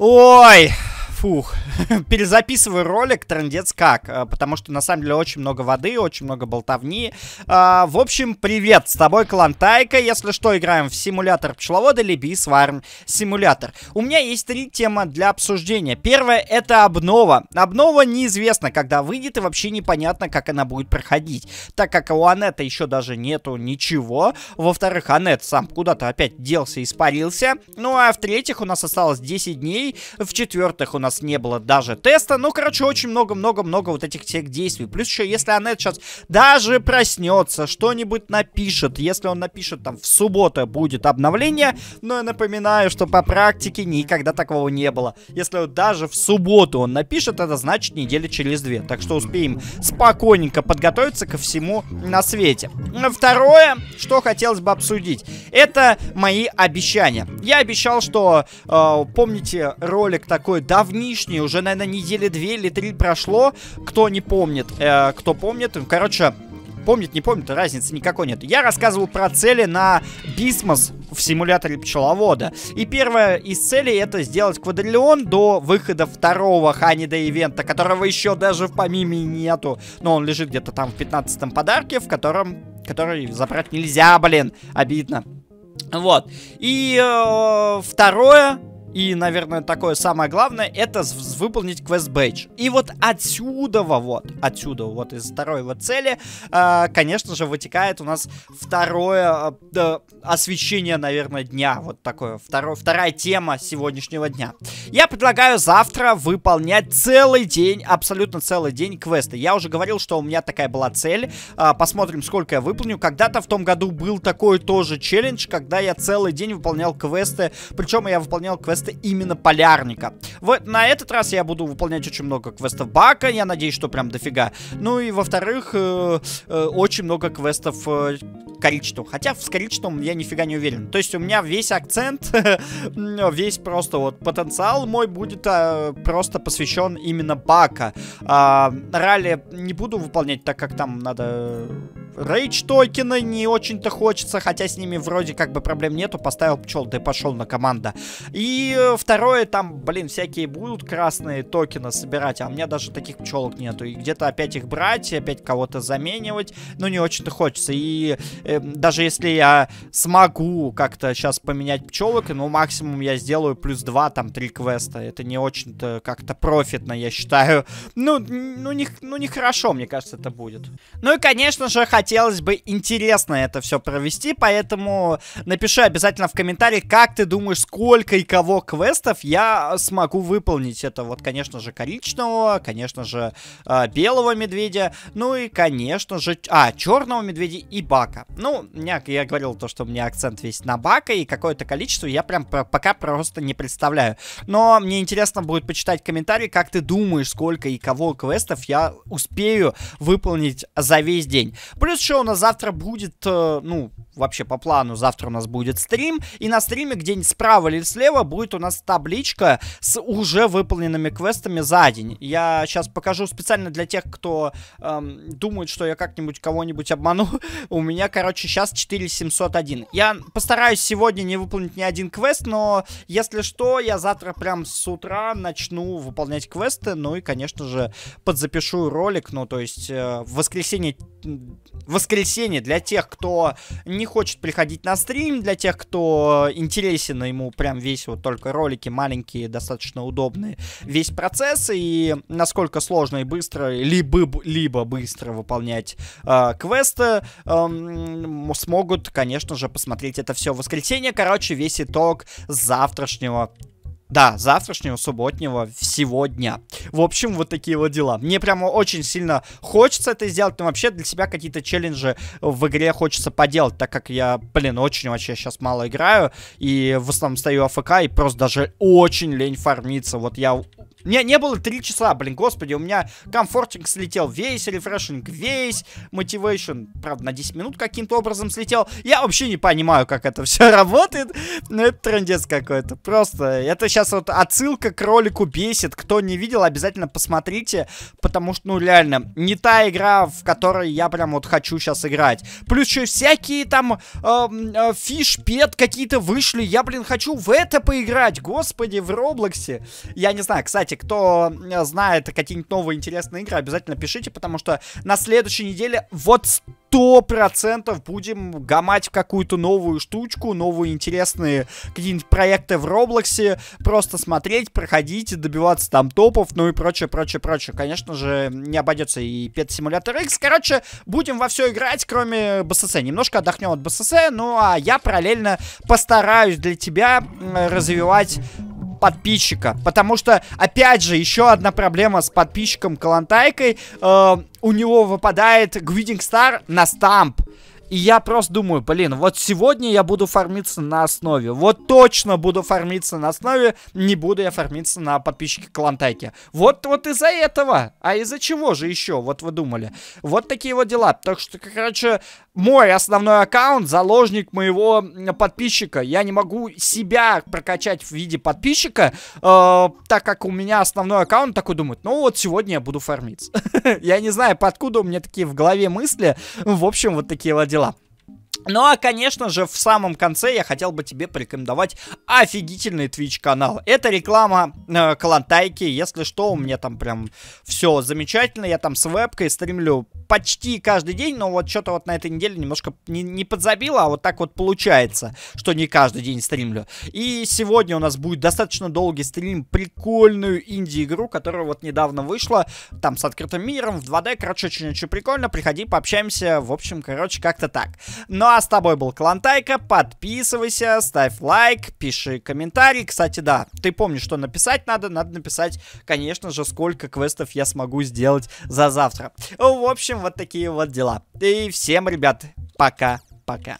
Ой, фух, перезаписываю ролик, трендец как, э, потому что на самом деле очень много воды, очень много болтовни. А, в общем, привет, с тобой Клантайка, если что, играем в симулятор пчеловода или Бисварм симулятор. У меня есть три темы для обсуждения. Первое это обнова. Обнова неизвестно, когда выйдет и вообще непонятно, как она будет проходить, так как у Анета еще даже нету ничего. Во-вторых, Анет сам куда-то опять делся, испарился. Ну а в-третьих, у нас осталось 10 дней, в-четвертых, у нас не было даже теста. Ну, короче, очень много-много-много вот этих всех действий. Плюс еще, если Аннет сейчас даже проснется, что-нибудь напишет, если он напишет там в субботу будет обновление, но я напоминаю, что по практике никогда такого не было. Если вот даже в субботу он напишет, это значит недели через две. Так что успеем спокойненько подготовиться ко всему на свете. Второе, что хотелось бы обсудить, это мои обещания. Я обещал, что, э, помните, ролик такой давнишний уже уже, наверное, недели две или три прошло. Кто не помнит, э, кто помнит, короче, помнит, не помнит, разницы никакой нет. Я рассказывал про цели на Бисмос в симуляторе пчеловода. И первая из целей это сделать квадриллион до выхода второго Ханида ивента, которого еще даже в помиме нету. Но он лежит где-то там в 15 подарке, в котором... Который забрать нельзя, блин. Обидно. Вот. И э, второе, и, наверное, такое самое главное, это выполнить квест бейдж. И вот отсюда, вот, отсюда, вот из второй вот цели, э, конечно же, вытекает у нас второе э, освещение, наверное, дня. Вот такое, второе, вторая тема сегодняшнего дня. Я предлагаю завтра выполнять целый день, абсолютно целый день квесты. Я уже говорил, что у меня такая была цель. Э, посмотрим, сколько я выполню. Когда-то в том году был такой тоже челлендж, когда я целый день выполнял квесты. Причем я выполнял квесты квесты именно полярника. Вот на этот раз я буду выполнять очень много квестов Бака, я надеюсь, что прям дофига. Ну и во-вторых, э, э, очень много квестов э, коричневым. Хотя с коричневым я нифига не уверен. То есть у меня весь акцент, весь просто вот потенциал мой будет э, просто посвящен именно Бака. Э, ралли не буду выполнять, так как там надо Рейдж токена не очень-то хочется, хотя с ними вроде как бы проблем нету. Поставил пчел, да и пошел на команда. И э, второе, там, блин, всякие будут красные токены собирать, а у меня даже таких пчелок нету. И где-то опять их брать, и опять кого-то заменивать, ну не очень-то хочется. И э, даже если я смогу как-то сейчас поменять пчелок, ну максимум я сделаю плюс два там, три квеста. Это не очень-то как-то профитно, я считаю. Ну, ну, не, ну, нехорошо, мне кажется, это будет. Ну и, конечно же, хотя хотелось бы интересно это все провести, поэтому напиши обязательно в комментарии, как ты думаешь, сколько и кого квестов я смогу выполнить. Это вот, конечно же, коричневого, конечно же, а, белого медведя, ну и, конечно же, а, черного медведя и бака. Ну, меня, я говорил то, что у меня акцент весь на бака, и какое-то количество я прям пока просто не представляю. Но мне интересно будет почитать комментарии, как ты думаешь, сколько и кого квестов я успею выполнить за весь день плюс еще у нас завтра будет, э, ну, вообще по плану завтра у нас будет стрим, и на стриме где-нибудь справа или слева будет у нас табличка с уже выполненными квестами за день. Я сейчас покажу специально для тех, кто эм, думает, что я как-нибудь кого-нибудь обману. у меня, короче, сейчас 4701. Я постараюсь сегодня не выполнить ни один квест, но если что, я завтра прям с утра начну выполнять квесты, ну и, конечно же, подзапишу ролик, ну то есть э, в воскресенье, воскресенье для тех, кто не хочет приходить на стрим, для тех, кто интересен ему прям весь вот только ролики маленькие, достаточно удобные, весь процесс и насколько сложно и быстро, либо, либо быстро выполнять э, квесты, э, смогут, конечно же, посмотреть это все в воскресенье. Короче, весь итог завтрашнего да, завтрашнего, субботнего, всего дня. В общем, вот такие вот дела. Мне прямо очень сильно хочется это сделать, но вообще для себя какие-то челленджи в игре хочется поделать, так как я, блин, очень вообще сейчас мало играю, и в основном стою АФК, и просто даже очень лень фармиться. Вот я не, не было 3 часа, блин, господи, у меня комфортинг слетел весь, рефрешинг весь, мотивейшн, правда, на 10 минут каким-то образом слетел. Я вообще не понимаю, как это все работает, но это трендец какой-то, просто. Это сейчас вот отсылка к ролику бесит, кто не видел, обязательно посмотрите, потому что, ну, реально, не та игра, в которой я прям вот хочу сейчас играть. Плюс еще всякие там эм, э, э, фишпет какие-то вышли, я, блин, хочу в это поиграть, господи, в Роблоксе. Я не знаю, кстати, кто знает какие-нибудь новые интересные игры, обязательно пишите, потому что на следующей неделе вот сто процентов будем гамать в какую-то новую штучку, новые интересные какие-нибудь проекты в Роблоксе, просто смотреть, проходить, добиваться там топов, ну и прочее, прочее, прочее. Конечно же, не обойдется и Pet Simulator X. Короче, будем во все играть, кроме БСС. Немножко отдохнем от БСС, ну а я параллельно постараюсь для тебя развивать подписчика. Потому что, опять же, еще одна проблема с подписчиком Калантайкой. Э, у него выпадает Гвидинг Стар на стамп. И я просто думаю, блин, вот сегодня я буду фармиться на основе. Вот точно буду фармиться на основе, не буду я фармиться на подписчике Клантайки. Вот, вот из-за этого. А из-за чего же еще? Вот вы думали. Вот такие вот дела. Так что, короче, мой основной аккаунт заложник моего подписчика. Я не могу себя прокачать в виде подписчика, э, так как у меня основной аккаунт такой думает, ну вот сегодня я буду фармиться. Я не знаю, откуда у меня такие в голове мысли. В общем, вот такие вот дела. lá. Ну а, конечно же, в самом конце я хотел бы тебе порекомендовать офигительный Twitch канал. Это реклама э, Калантайки, если что, у меня там прям все замечательно. Я там с вебкой стримлю почти каждый день, но вот что-то вот на этой неделе немножко не, не подзабило, а вот так вот получается, что не каждый день стримлю. И сегодня у нас будет достаточно долгий стрим, прикольную инди-игру, которая вот недавно вышла, там с открытым миром, в 2D, короче, очень-очень прикольно, приходи, пообщаемся, в общем, короче, как-то так. Ну а с тобой был Клантайка. Подписывайся, ставь лайк, пиши комментарий. Кстати, да, ты помнишь, что написать надо. Надо написать, конечно же, сколько квестов я смогу сделать за завтра. В общем, вот такие вот дела. И всем, ребят, пока-пока.